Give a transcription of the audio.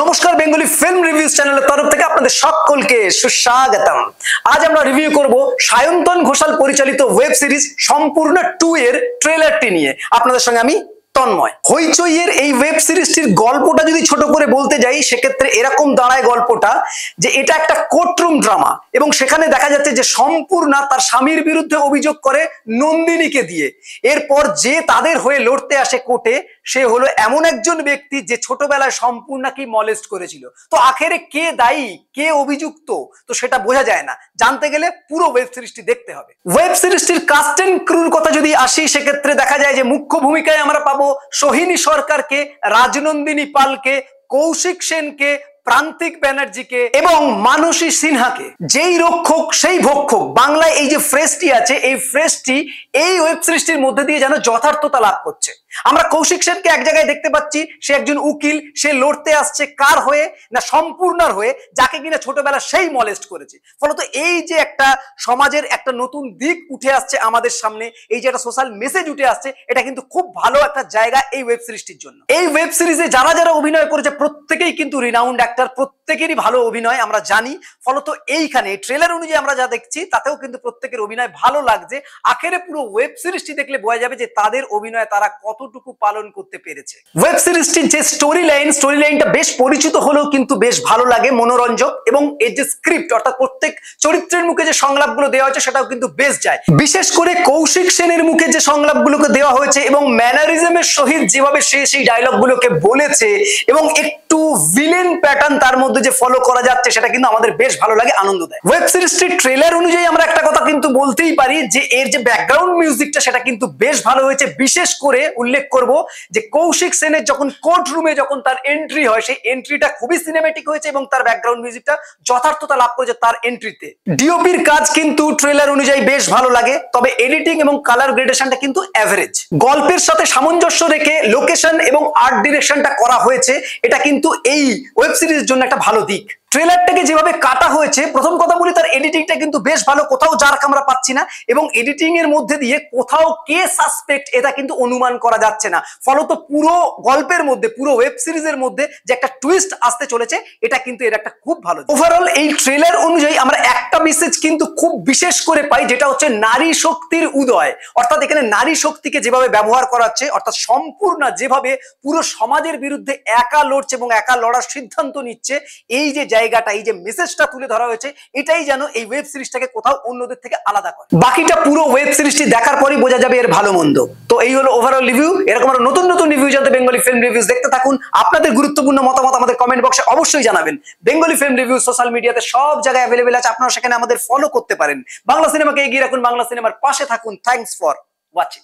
নমস্কার Bengali film review চ্যানেলের তরফ থেকে আপনাদের সকলকে সুস্বাগতম আজ আমরা রিভিউ করব সায়ন্তন ঘোষাল পরিচালিত ওয়েব সিরিজ সম্পূর্ণ টু এর ট্রেলারটি নিয়ে আপনাদের সঙ্গে আমি তন্ময় হইচইয়ের এই ওয়েব সিরিজটির গল্পটা যদি ছোট করে বলতে যাই সেক্ষেত্রে এরকম দাঁড়ায় গল্পটা যে এটা একটা কোর্টরুম ড্রামা এবং সেখানে দেখা যাচ্ছে যে সম্পূর্ণা তার স্বামীর বিরুদ্ধে অভিযোগ করে নন্দিনীকে দিয়ে এরপর যে তাদের হয়ে লড়তে আসে কোর্টে সে হলো এমন একজন ব্যক্তি যে ছোটবেলায় সম্পূর্ণাকে মলেস্ট করেছিল তো আখেরে কে দায়ী কে অভিযুক্ত তো সেটা বোঝা যায় না জানতে গেলে পুরো ওয়েব সিরিজটি দেখতে হবে ওয়েব সিরিজটির কাস্টেন ক্রুর কথা যদি আসি সেক্ষেত্রে দেখা যায় যে মুখ্য ভূমিকায় আমরা পাবো সোহিনী সরকারকে রাজনন্দিনী পালকে কৌশিক সেনকে প্রান্তিক ব্যানার্জিকে এবং মানসী সিনহাকে যেই রক্ষক সেই ভক্ষক বাংলায় এই যে ফ্রেজটি আছে এই ফ্রেজটি এই ওয়েব সৃষ্টির মধ্যে দিয়ে যেন যথার্থতা লাভ করছে আমরা কৌশিক সেনকে এক জায়গায় দেখতে পাচ্ছি সে একজন উকিল সে লড়তে আসছে কার হয়ে না সম্পূর্ণার হয়ে যাকে কিনা ছোটবেলা সেই মলেস্ট করেছে ফলত এই যে একটা সমাজের একটা নতুন দিক উঠে আসছে আমাদের সামনে এই যে একটা সোশ্যাল মেসেজ উঠে আসছে এটা কিন্তু খুব ভালো একটা জায়গা এই ওয়েব সিরিজটির জন্য এই ওয়েব সিরিজে যারা যারা অভিনয় করেছে প্রত্যেকেই কিন্তু রিনাউন্ড এক ক্যারেক্টার প্রত্যেকেরই ভালো অভিনয় আমরা জানি ফলত এইখানে ট্রেলার অনুযায়ী আমরা যা দেখছি তাতেও কিন্তু প্রত্যেকের অভিনয় ভালো লাগছে আখেরে পুরো ওয়েব সিরিজটি দেখলে বোঝা যাবে যে তাদের অভিনয় তারা কতটুকু পালন করতে পেরেছে ওয়েব সিরিজটির যে স্টোরি লাইন স্টোরি লাইনটা বেশ পরিচিত হলেও কিন্তু বেশ ভালো লাগে মনোরঞ্জক এবং এর যে স্ক্রিপ্ট অর্থাৎ প্রত্যেক চরিত্রের মুখে যে সংলাপগুলো দেওয়া হয়েছে সেটাও কিন্তু বেশ যায় বিশেষ করে কৌশিক সেনের মুখে যে সংলাপগুলোকে দেওয়া হয়েছে এবং ম্যানারিজমের সহিত যেভাবে সে সেই ডায়লগগুলোকে বলেছে এবং একটু ভিলেন প্যাটার্ন প্যাটার্ন তার মধ্যে যে ফলো করা যাচ্ছে সেটা কিন্তু আমাদের বেশ ভালো লাগে আনন্দ দেয় ওয়েব সিরিজটির ট্রেলার অনুযায়ী আমরা একটা কথা কিন্তু বলতেই পারি যে এর যে ব্যাকগ্রাউন্ড মিউজিকটা সেটা কিন্তু বেশ ভালো হয়েছে বিশেষ করে উল্লেখ করব যে কৌশিক সেনের যখন কোর্ট রুমে যখন তার এন্ট্রি হয় সেই এন্ট্রিটা খুবই সিনেমেটিক হয়েছে এবং তার ব্যাকগ্রাউন্ড মিউজিকটা যথার্থতা লাভ করেছে তার এন্ট্রিতে ডিওপির কাজ কিন্তু ট্রেলার অনুযায়ী বেশ ভালো লাগে তবে এডিটিং এবং কালার গ্রেডেশনটা কিন্তু অ্যাভারেজ গল্পের সাথে সামঞ্জস্য রেখে লোকেশন এবং আর্ট ডিরেকশনটা করা হয়েছে এটা কিন্তু এই ওয়েব সিরিজ ইন্ডাস্ট্রির জন্য একটা ভালো দিক ট্রেলারটাকে যেভাবে কাটা হয়েছে প্রথম কথা বলি তার এডিটিংটা কিন্তু বেশ ভালো কোথাও যার আমরা পাচ্ছি না এবং এডিটিং এর মধ্যে দিয়ে কোথাও কে সাসপেক্ট এটা কিন্তু অনুমান করা যাচ্ছে না ফলত পুরো গল্পের মধ্যে পুরো ওয়েব সিরিজের মধ্যে যে একটা টুইস্ট আসতে চলেছে এটা কিন্তু এর একটা খুব ভালো ওভারঅল এই ট্রেলার অনুযায়ী আমরা মেসেজ কিন্তু খুব বিশেষ করে পাই যেটা হচ্ছে নারী শক্তির উদয় অর্থাৎ এখানে নারী শক্তিকে যেভাবে ব্যবহার করাচ্ছে অর্থাৎ সম্পূর্ণ যেভাবে পুরো সমাজের বিরুদ্ধে একা লড়ছে এবং একা লড়ার সিদ্ধান্ত নিচ্ছে এই যে জায়গাটা এই যে মেসেজটা তুলে ধরা হয়েছে এটাই যেন এই ওয়েব সিরিজটাকে কোথাও অন্যদের থেকে আলাদা করে বাকিটা পুরো ওয়েব সিরিজটি দেখার পরই বোঝা যাবে এর ভালো মন্দ তো এই হলো ওভারঅল রিভিউ এরকম আরো নতুন নতুন রিভিউ জানতে বেঙ্গলি ফিল্ম রিভিউজ দেখতে থাকুন আপনাদের গুরুত্বপূর্ণ মতামত আমাদের কমেন্ট বক্সে অবশ্যই জানাবেন বেঙ্গলি ফিল্ম রিভিউ সোশ্যাল মিডিয়াতে সব জায়গায় অ্যাভেলেবেল আছে আপনারা সেখানে আমাদের ফলো করতে পারেন বাংলা সিনেমাকে এগিয়ে রাখুন বাংলা সিনেমার পাশে থাকুন থ্যাংকস ফর ওয়াচিং